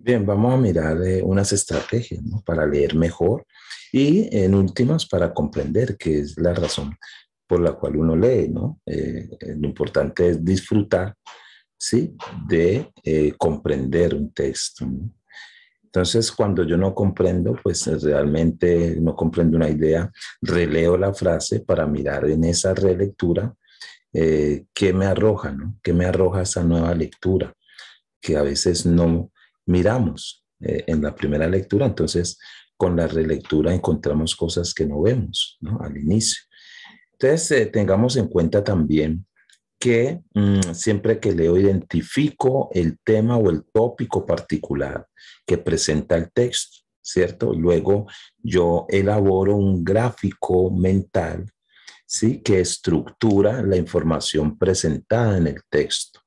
Bien, vamos a mirar eh, unas estrategias para leer mejor y en últimas para comprender qué es la razón por la cual uno lee, ¿no? Eh, eh, lo importante es disfrutar, ¿sí? De comprender un texto, Entonces, cuando yo no comprendo, pues realmente no comprendo una idea, releo la frase para mirar en esa relectura qué me arroja, ¿no? ¿Qué me arroja esa nueva lectura? Que a veces no, miramos eh, en la primera lectura. Entonces, con la relectura encontramos cosas que no vemos ¿no? al inicio. Entonces, eh, tengamos en cuenta también que mm, siempre que leo identifico el tema o el tópico particular que presenta el texto, ¿cierto? Luego yo elaboro un gráfico mental, ¿sí? Que estructura la información presentada en el texto.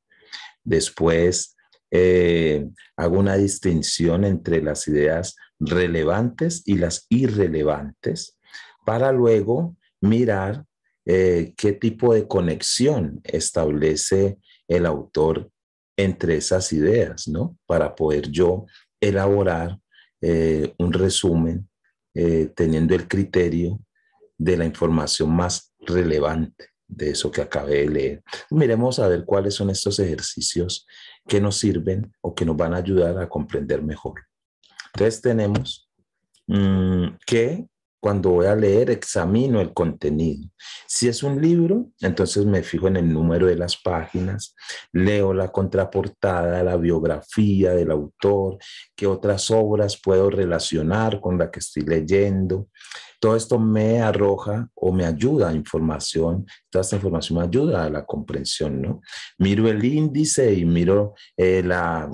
Después eh, hago una distinción entre las ideas relevantes y las irrelevantes para luego mirar eh, qué tipo de conexión establece el autor entre esas ideas, ¿no? Para poder yo elaborar eh, un resumen teniendo el criterio de la información más relevante de eso que acabé de leer. Miremos a ver cuáles son estos ejercicios que nos sirven o que nos van a ayudar a comprender mejor. Entonces tenemos mm, que cuando voy a leer examino el contenido. Si es un libro, entonces me fijo en el número de las páginas, leo la contraportada, la biografía del autor, qué otras obras puedo relacionar con la que estoy leyendo, todo esto me arroja o me ayuda a información, toda esta información me ayuda a la comprensión, ¿no? Miro el índice y miro eh, la,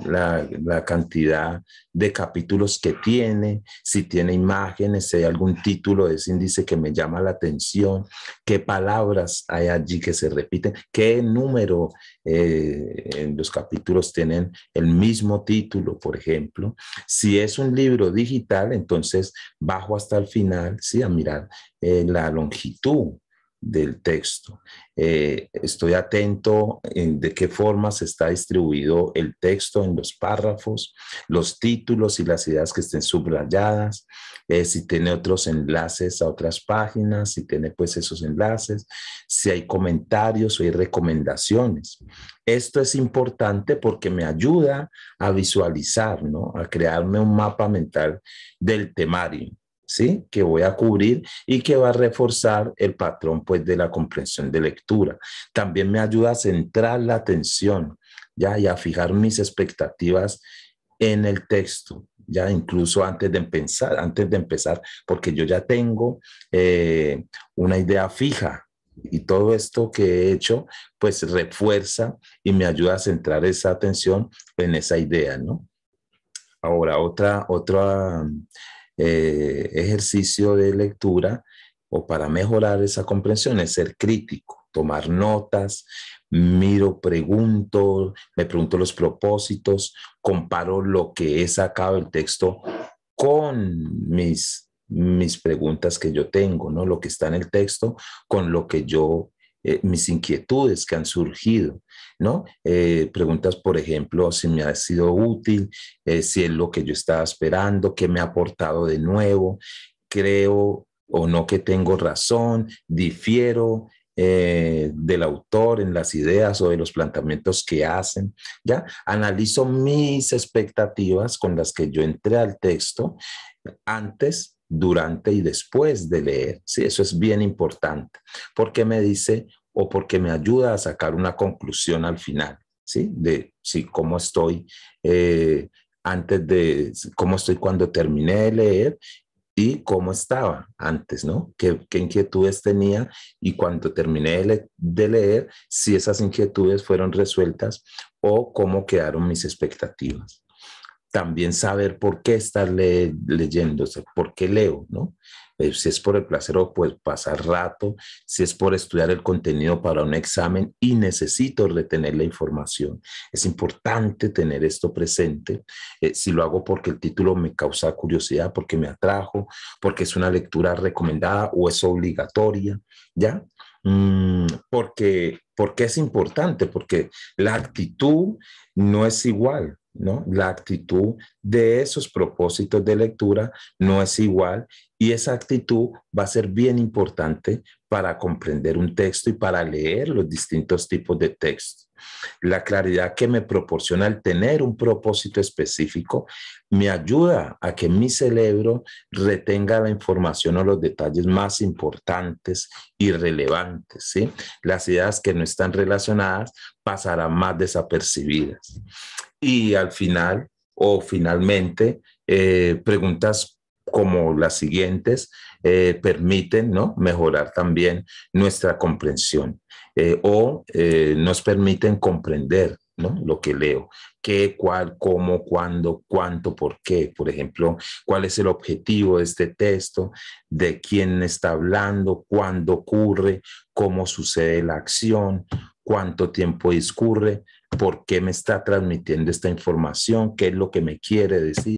cantidad de capítulos que tiene, si tiene imágenes, si hay algún título de ese índice que me llama la atención, qué palabras hay allí que se repiten, qué número eh, en los capítulos tienen el mismo título, por ejemplo. Si es un libro digital, entonces bajo hasta el final, a mirar la longitud del texto. Eh, estoy atento de qué forma se está distribuido el texto en los párrafos, los títulos y las ideas que estén subrayadas, eh, si tiene otros enlaces a otras páginas, si tiene pues esos enlaces, si hay comentarios o hay recomendaciones. Esto es importante porque me ayuda a visualizar, ¿no? A crearme un mapa mental del temario. ¿sí? que voy a cubrir y que va a reforzar el patrón pues, de la comprensión de lectura. También me ayuda a centrar la atención ¿ya? y a fijar mis expectativas en el texto, ya incluso antes de empezar, antes de empezar porque yo ya tengo eh, una idea fija y todo esto que he hecho, pues refuerza y me ayuda a centrar esa atención en esa idea, ¿no? Ahora, otra, otra eh, ejercicio de lectura o para mejorar esa comprensión es ser crítico, tomar notas, miro, pregunto, me pregunto los propósitos, comparo lo que he sacado del texto con mis, mis preguntas que yo tengo, ¿no? Lo que está en el texto con lo que yo eh, mis inquietudes que han surgido, ¿no? Eh, preguntas, por ejemplo, si me ha sido útil, eh, si es lo que yo estaba esperando, qué me ha aportado de nuevo, creo o no que tengo razón, difiero, del autor en las ideas o de los planteamientos que hacen, ¿ya? Analizo mis expectativas con las que yo entré al texto antes durante y después de leer. Sí, eso es bien importante, porque me dice o porque me ayuda a sacar una conclusión al final, ¿sí? De si cómo estoy eh, antes de, cómo estoy cuando terminé de leer y cómo estaba antes, ¿no? ¿Qué, inquietudes tenía? Y cuando terminé de leer, si esas inquietudes fueron resueltas o cómo quedaron mis expectativas también saber por qué estar leyéndose, leyendo, por qué leo, ¿no? Eh, si es por el placer o pues pasar rato, si es por estudiar el contenido para un examen y necesito retener la información. Es importante tener esto presente. Eh, si lo hago porque el título me causa curiosidad, porque me atrajo, porque es una lectura recomendada o es obligatoria, ¿ya? Mm, porque, porque es importante, porque la actitud no es igual la actitud de esos propósitos de lectura no es igual y esa actitud va a ser bien importante para comprender un texto y para leer los distintos tipos de textos. La claridad que me proporciona el tener un propósito específico me ayuda a que mi cerebro retenga la información o los detalles más importantes y relevantes. Las ideas que no están relacionadas pasarán más desapercibidas. Y al final o finalmente, eh, preguntas como las siguientes eh, permiten ¿no? mejorar también nuestra comprensión eh, o eh, nos permiten comprender lo que leo. ¿Qué, cuál, cómo, cuándo, cuánto, por qué? Por ejemplo, ¿cuál es el objetivo de este texto? ¿De quién está hablando? ¿Cuándo ocurre? ¿Cómo sucede la acción? ¿Cuánto tiempo discurre? ¿Por qué me está transmitiendo esta información? ¿Qué es lo que me quiere decir?